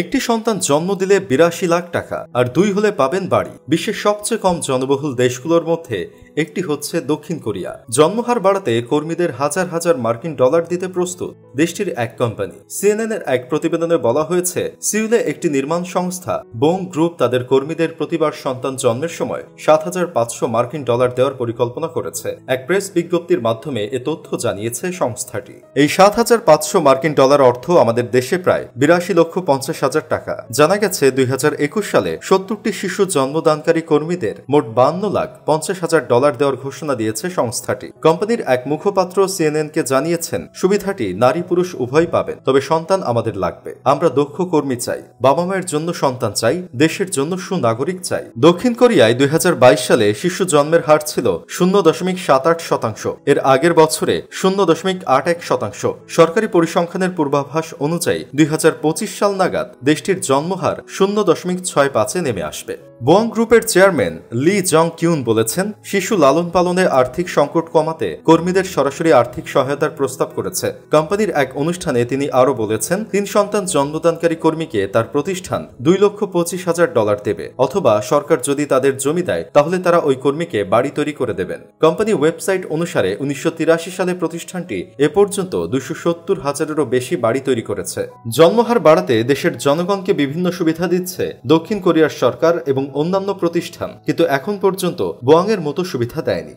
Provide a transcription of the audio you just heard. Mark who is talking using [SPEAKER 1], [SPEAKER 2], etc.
[SPEAKER 1] একটি সন্তান জন্ম দিলে বিরাশি লাখ টাকা আর দুই হলে পাবেন বাড়ি বিশ্বের সবচেয়ে কম জনবহুল দেশগুলোর মধ্যে একটি হচ্ছে দক্ষিণ কোরিয়া জন্মহার বাড়াতে কর্মীদের হাজার হাজার মার্কিন ডলার দিতে প্রস্তুত দেশটির এক কোম্পানি সিএনএন এর এক প্রতিবেদনে বলা হয়েছে সিউলে একটি নির্মাণ সংস্থা বোম গ্রুপ তাদের কর্মীদের প্রতিবার সন্তান জন্মের সময় সাত হাজার পাঁচশো মার্কিন ডলার দেওয়ার পরিকল্পনা করেছে এক প্রেস বিজ্ঞপ্তির মাধ্যমে এ তথ্য জানিয়েছে সংস্থাটি এই সাত হাজার পাঁচশো মার্কিন ডলার অর্থ আমাদের দেশে প্রায় বিরাশি লক্ষ পঞ্চাশ হাজার টাকা জানা গেছে দুই সালে সত্তরটি শিশু জন্মদানকারী কর্মীদের মোট বান্ন লাখ পঞ্চাশ হাজার ডলার দেওয়ার ঘোষণা দিয়েছে সংস্থাটি কোম্পানির এক মুখপাত্র কে জানিয়েছেন সুবিধাটি নারী পুরুষ উভয় পাবেন তবে সন্তান আমাদের লাগবে আমরা দক্ষ কর্মী চাই বাবা মায়ের জন্য সন্তান চাই দেশের জন্য সুনাগরিক চাই দক্ষিণ কোরিয়ায় দুই সালে শিশু জন্মের হার ছিল শূন্য দশমিক সাত আট শতাংশ এর আগের বছরে শূন্য দশমিক আট এক শতাংশ সরকারি পরিসংখ্যানের পূর্বাভাস অনুযায়ী দুই সাল নাগাদ দেশটির জন্মহার শূন্য দশমিক ছয় পাঁচে নেমে আসবে বং গ্রুপের চেয়ারম্যান লি জং কিউন বলেছেন শিশু লালন পালনে আর্থিক সংকট কমাতে কর্মীদের সরাসরি আর্থিক সহায়তার প্রস্তাব করেছে কোম্পানির এক অনুষ্ঠানে তিনি আরও বলেছেন তিন সন্তান জন্মদানকারী কর্মীকে তার প্রতিষ্ঠান দুই লক্ষ পঁচিশ হাজার ডলার দেবে অথবা সরকার যদি তাদের জমি দেয় তাহলে তারা ওই কর্মীকে বাড়ি তৈরি করে দেবেন কোম্পানি ওয়েবসাইট অনুসারে উনিশশো সালে প্রতিষ্ঠানটি এ পর্যন্ত দুশো সত্তর হাজারেরও বেশি বাড়ি তৈরি করেছে জন্মহার বাড়াতে দেশের জনগণকে বিভিন্ন সুবিধা দিচ্ছে দক্ষিণ কোরিয়ার সরকার এবং অন্যান্য প্রতিষ্ঠান কিন্তু এখন পর্যন্ত বোয়াংয়ের মতো সুবিধা দেয়নি